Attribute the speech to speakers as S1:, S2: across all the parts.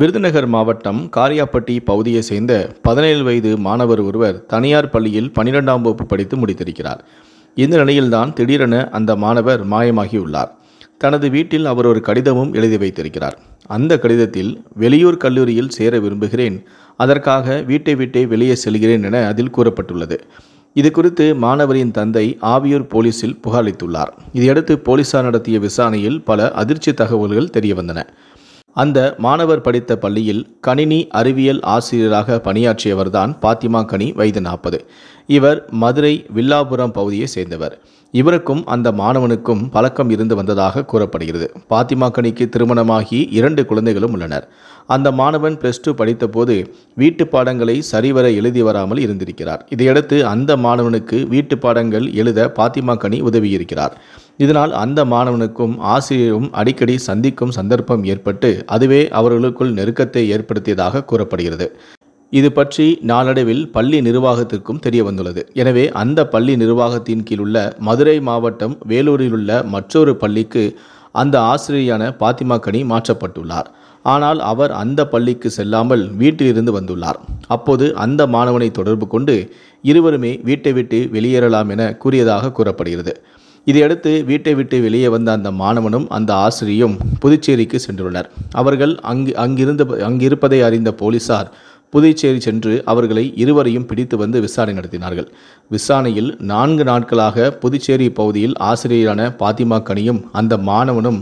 S1: விருதுநகர் மாவட்டம் காரியாப்பட்டி பகுதியை சேர்ந்த பதினேழு வயது மாணவர் ஒருவர் தனியார் பள்ளியில் பன்னிரெண்டாம் வகுப்பு படித்து முடித்திருக்கிறார் இந்த நிலையில்தான் திடீரென அந்த மாணவர் மாயமாகியுள்ளார் தனது வீட்டில் அவர் ஒரு கடிதமும் எழுதி வைத்திருக்கிறார் அந்த கடிதத்தில் வெளியூர் கல்லூரியில் சேர விரும்புகிறேன் அதற்காக வீட்டை விட்டே வெளியே செல்கிறேன் என அதில் கூறப்பட்டுள்ளது இது குறித்து மாணவரின் தந்தை ஆவியூர் போலீசில் புகாரளித்துள்ளார் இதையடுத்து போலீசார் நடத்திய விசாரணையில் பல அதிர்ச்சி தகவல்கள் தெரியவந்தன அந்த மாணவர் படித்த பள்ளியில் கணினி அறிவியல் ஆசிரியராக பணியாற்றியவர்தான் பாத்திமா கனி வயது நாற்பது இவர் மதுரை வில்லாபுரம் பகுதியை சேர்ந்தவர் இவருக்கும் அந்த மாணவனுக்கும் பழக்கம் இருந்து வந்ததாக கூறப்படுகிறது பாத்திமா கனிக்கு திருமணமாகி இரண்டு குழந்தைகளும் உள்ளனர் அந்த மாணவன் பிளஸ் டூ படித்தபோது வீட்டு பாடங்களை சரிவர எழுதி வராமல் இருந்திருக்கிறார் இதையடுத்து அந்த மாணவனுக்கு வீட்டு பாடங்கள் எழுத பாத்திமா கனி உதவியிருக்கிறார் இதனால் அந்த மாணவனுக்கும் ஆசிரியரும் அடிக்கடி சந்திக்கும் சந்தர்ப்பம் ஏற்பட்டு அதுவே அவர்களுக்குள் நெருக்கத்தை ஏற்படுத்தியதாக கூறப்படுகிறது இது பற்றி நாளடைவில் பள்ளி நிர்வாகத்திற்கும் தெரிய வந்துள்ளது எனவே அந்த பள்ளி நிர்வாகத்தின் கீழ் உள்ள மதுரை மாவட்டம் வேலூரில் உள்ள மற்றொரு பள்ளிக்கு அந்த ஆசிரியரான பாத்திமா கனி மாற்றப்பட்டுள்ளார் ஆனால் அவர் அந்த பள்ளிக்கு செல்லாமல் வீட்டிலிருந்து வந்துள்ளார் அப்போது அந்த மாணவனை தொடர்பு கொண்டு இருவருமே வீட்டை விட்டு வெளியேறலாம் என கூறியதாக கூறப்படுகிறது இதையடுத்து வீட்டை விட்டு வெளியே வந்த அந்த மாணவனும் அந்த ஆசிரியும் புதுச்சேரிக்கு சென்றுள்ளனர் அவர்கள் அங்கு அங்கிருந்த அங்கிருப்பதை அறிந்த போலீசார் புதுச்சேரி சென்று அவர்களை இருவரையும் பிடித்து வந்து விசாரணை நடத்தினார்கள் விசாரணையில் நான்கு நாட்களாக புதுச்சேரி பகுதியில் ஆசிரியரான பாத்திமா கனியும் அந்த மாணவனும்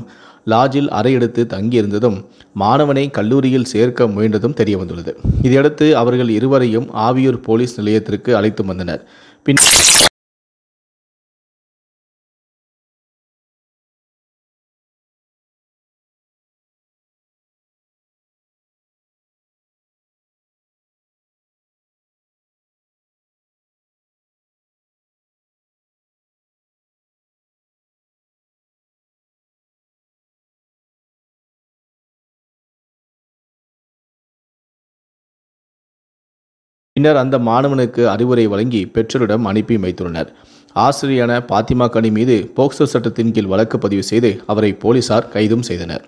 S1: லாஜில் அறையெடுத்து தங்கியிருந்ததும் மாணவனை கல்லூரியில் சேர்க்க முயன்றதும் தெரிய வந்துள்ளது இதையடுத்து அவர்கள் இருவரையும் ஆவியூர் போலீஸ் நிலையத்திற்கு அழைத்து வந்தனர் பின் பின்னர் அந்த மாணவனுக்கு அறிவுரை வழங்கி பெற்றோரிடம் அனுப்பி வைத்துள்ளனர் ஆசிரியரான பாத்திமா கனி மீது போக்சோ சட்டத்தின் கீழ் வழக்கு பதிவு செய்து அவரை போலீசார் கைதும் செய்தனர்